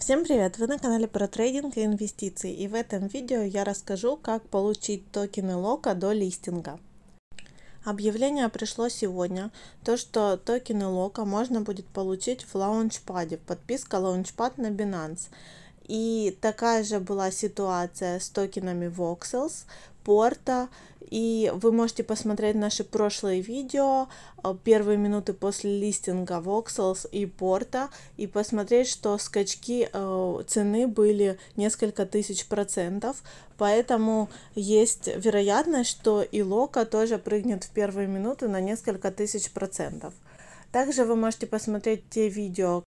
Всем привет! Вы на канале про трейдинг и инвестиции и в этом видео я расскажу, как получить токены лока до листинга. Объявление пришло сегодня, то что токены лока можно будет получить в лаунчпаде, подписка лаунчпад на Binance. И такая же была ситуация с токенами Voxels, порта. И вы можете посмотреть наши прошлые видео, э, первые минуты после листинга Voxels и порта, и посмотреть, что скачки э, цены были несколько тысяч процентов. Поэтому есть вероятность, что и Лока тоже прыгнет в первые минуты на несколько тысяч процентов. Также вы можете посмотреть те видео,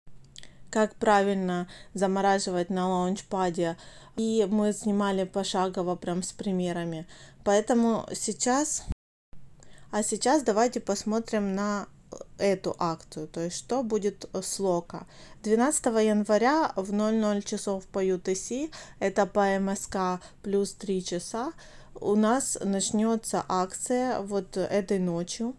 как правильно замораживать на лаунчпаде. И мы снимали пошагово прям с примерами. Поэтому сейчас... А сейчас давайте посмотрим на эту акцию, то есть что будет с Лока. 12 января в 00 часов по UTC, это по МСК эм плюс 3 часа, у нас начнется акция вот этой ночью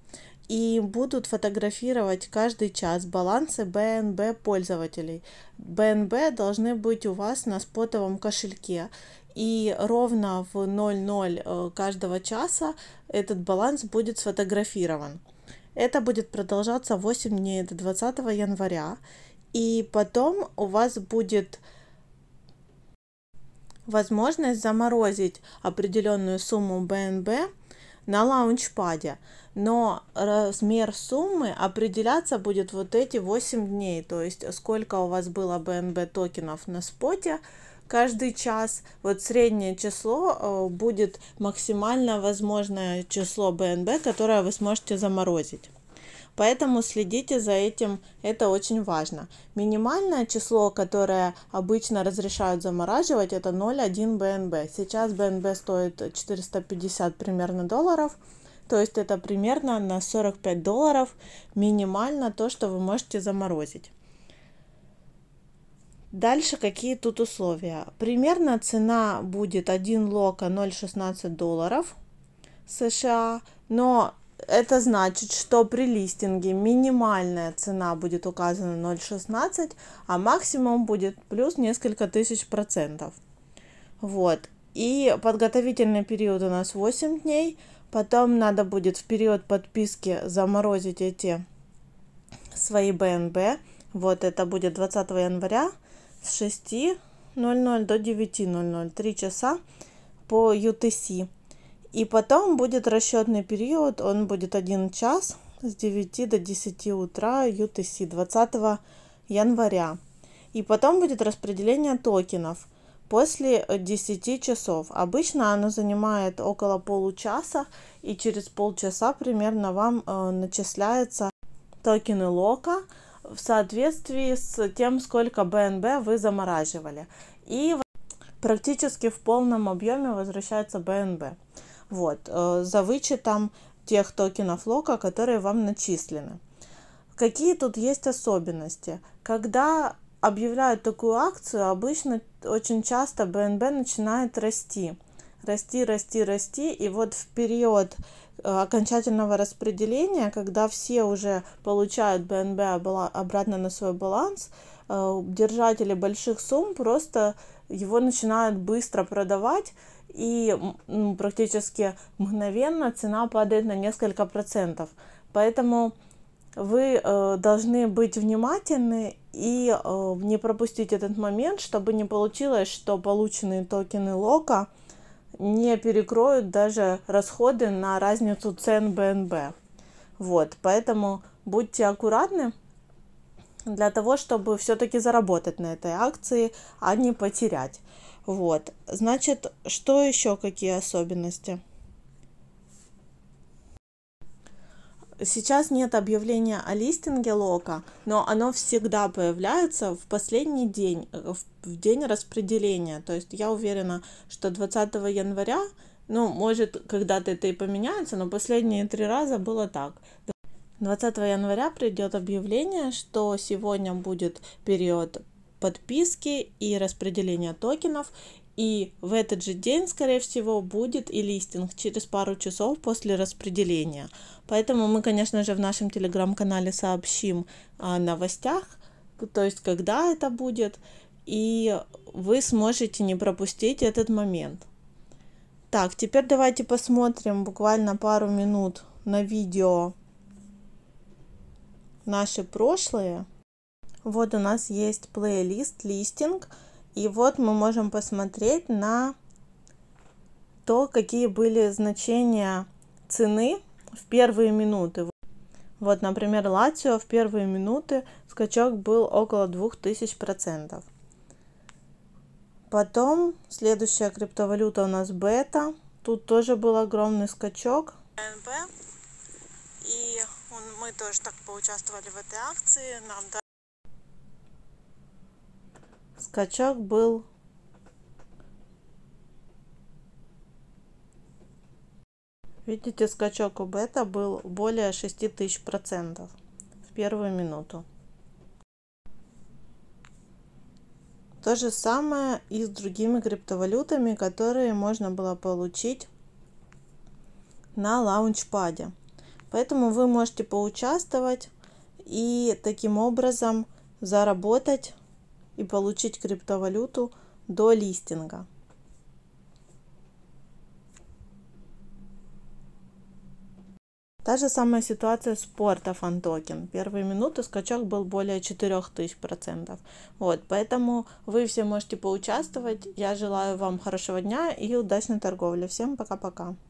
и будут фотографировать каждый час балансы БНБ пользователей. БНБ должны быть у вас на спотовом кошельке. И ровно в 00 э, каждого часа этот баланс будет сфотографирован. Это будет продолжаться 8 дней до 20 января. И потом у вас будет возможность заморозить определенную сумму БНБ на лаунчпаде. Но размер суммы определяться будет вот эти 8 дней, то есть сколько у вас было BNB токенов на споте, каждый час. Вот среднее число э, будет максимально возможное число BNB, которое вы сможете заморозить. Поэтому следите за этим, это очень важно. Минимальное число, которое обычно разрешают замораживать, это 0,1 БНБ. Сейчас БНБ стоит 450 примерно долларов. То есть это примерно на 45 долларов минимально то, что вы можете заморозить. Дальше какие тут условия? Примерно цена будет 1 лока 0,16 долларов США, но это значит, что при листинге минимальная цена будет указана 0,16, а максимум будет плюс несколько тысяч процентов. Вот. И подготовительный период у нас 8 дней. Потом надо будет в период подписки заморозить эти свои БНБ. Вот это будет 20 января с 6.00 до 9.00. 3 часа по UTC. И потом будет расчетный период, он будет 1 час с 9 до 10 утра UTC 20 января. И потом будет распределение токенов после 10 э, часов. Обычно оно занимает около получаса, и через полчаса примерно вам э, начисляются токены лока в соответствии с тем, сколько БНБ вы замораживали. И практически в полном объеме возвращается БНБ вот, э, за вычетом тех токенов лока, которые вам начислены. Какие тут есть особенности? Когда объявляют такую акцию, обычно очень часто БНБ начинает расти – расти, расти, расти. И вот в период э, окончательного распределения, когда все уже получают БНБ обратно на свой баланс, э, держатели больших сумм просто его начинают быстро продавать, и ну, практически мгновенно цена падает на несколько процентов. Поэтому вы э, должны быть внимательны и не пропустить этот момент, чтобы не получилось, что полученные токены лока – не перекроют даже расходы на разницу цен БНБ. Вот, поэтому будьте аккуратны для того, чтобы все-таки заработать на этой акции, а не потерять. Вот, значит, что еще, какие особенности? Сейчас нет объявления о листинге лока, но оно всегда появляется в последний день, э, в день распределения. То есть я уверена, что 20 января, ну, может, когда-то это и поменяется, но последние три раза было так. 20 января придет объявление, что сегодня будет период подписки и распределения токенов, и в этот же день, скорее всего, будет и листинг через пару часов после распределения. Поэтому мы, конечно же, в нашем телеграм-канале сообщим о новостях, то есть когда это будет, и вы сможете не пропустить этот момент. Так, теперь давайте посмотрим буквально пару минут на видео наши прошлые. Вот у нас есть плейлист, листинг. И вот мы можем посмотреть на то, какие были значения цены в первые минуты. Вот, например, Лацио в первые минуты скачок был около 2000%. Потом следующая криптовалюта у нас бета. Тут тоже был огромный скачок. И мы тоже так поучаствовали в этой акции. Нам дали скачок был Видите, скачок у бета был более 6000% в первую минуту. То же самое и с другими криптовалютами, которые можно было получить на лаунчпаде. Поэтому вы можете поучаствовать и таким образом заработать и получить криптовалюту до листинга. Та же самая ситуация с порта фантокен. Первые минуты скачок был более 4000%. Вот, поэтому вы все можете поучаствовать. Я желаю вам хорошего дня и удачной торговли. Всем пока-пока.